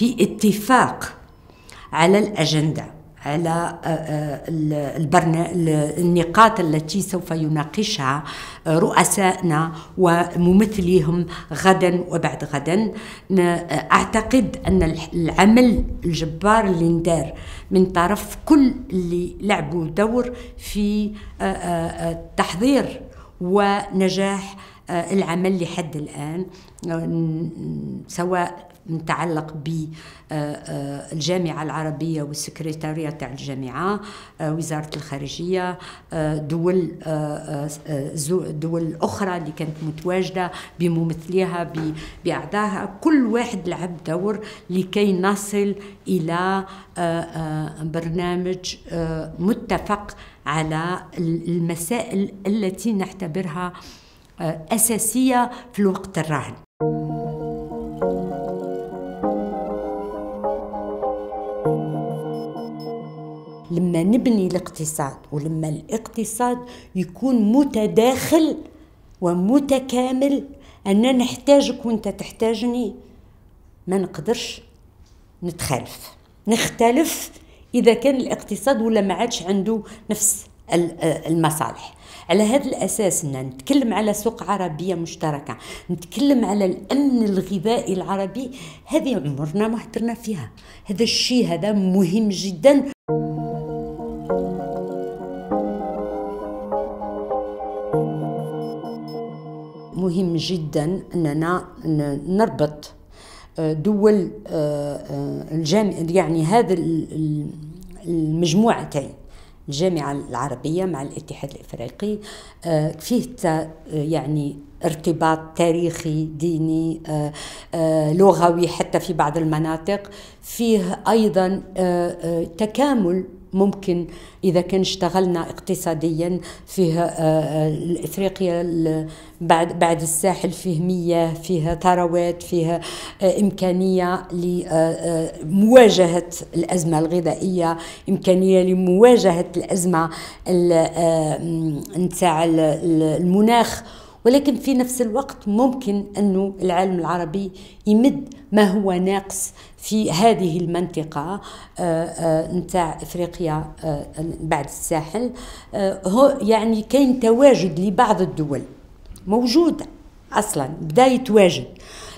في اتفاق على الأجندة على آه، آه، النقاط التي سوف يناقشها رؤسائنا وممثليهم غدا وبعد غدا أعتقد أن العمل الجبار اللي ندار من طرف كل اللي لعبوا دور في آه، التحضير ونجاح العمل لحد الآن سواء متعلق بالجامعة آه، آه، العربية والسكرتارية تاع الجامعة آه، وزارة الخارجية دول دول أخرى اللي كانت متواجدة بممثليها بأعضائها كل واحد لعب دور لكي نصل إلى برنامج متفق على المسائل التي نعتبرها أساسية في الوقت الراهن لما نبني الاقتصاد ولما الاقتصاد يكون متداخل ومتكامل أنا نحتاجك وأنت تحتاجني ما نقدرش نتخالف نختلف إذا كان الاقتصاد ولا ما عادش عنده نفس المصالح على هذا الأساس أن نتكلم على سوق عربية مشتركة نتكلم على الأمن الغذائي العربي هذه عمرنا ما فيها هذا الشيء هذا مهم جدا مهم جدا أننا نربط آه، دول آه، آه، الجامع يعني هذا المجموعتين الجامعة العربية مع الاتحاد الإفريقي فيه يعني ارتباط تاريخي ديني لغوي حتى في بعض المناطق فيه أيضا تكامل ممكن اذا كان اشتغلنا اقتصاديا فيه آه، آه، افريقيا بعد بعد الساحل فيه مياه فيه ثروات فيه آه، امكانيه لمواجهه الازمه الغذائيه امكانيه لمواجهه الازمه نتاع المناخ ولكن في نفس الوقت ممكن أنه العالم العربي يمد ما هو ناقص في هذه المنطقة آه، آه، نتاع إفريقيا آه، بعد الساحل هو يعني كاين تواجد لبعض الدول موجودة أصلا بدا يتواجد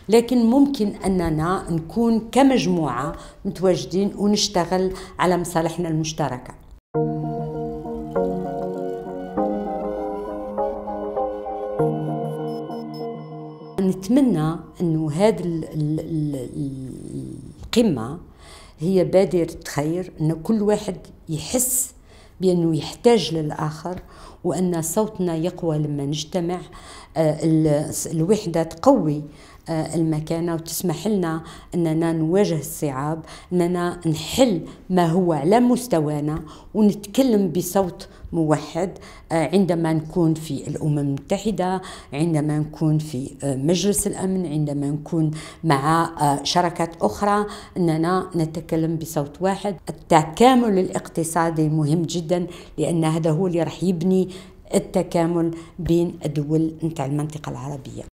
لكن ممكن أننا نكون كمجموعة متواجدين ونشتغل على مصالحنا المشتركة نتمنى انه هذه القمه هي بادره خير ان كل واحد يحس بانه يحتاج للاخر وأن صوتنا يقوى لما نجتمع آه، الوحدة تقوي آه، المكانة وتسمح لنا أننا نواجه الصعاب أننا نحل ما هو على مستوانا ونتكلم بصوت موحد آه، عندما نكون في الأمم المتحدة عندما نكون في مجلس الأمن عندما نكون مع شركات أخرى أننا نتكلم بصوت واحد التكامل الاقتصادي مهم جدا لأن هذا هو اللي راح يبني التكامل بين الدول نتاع المنطقة العربية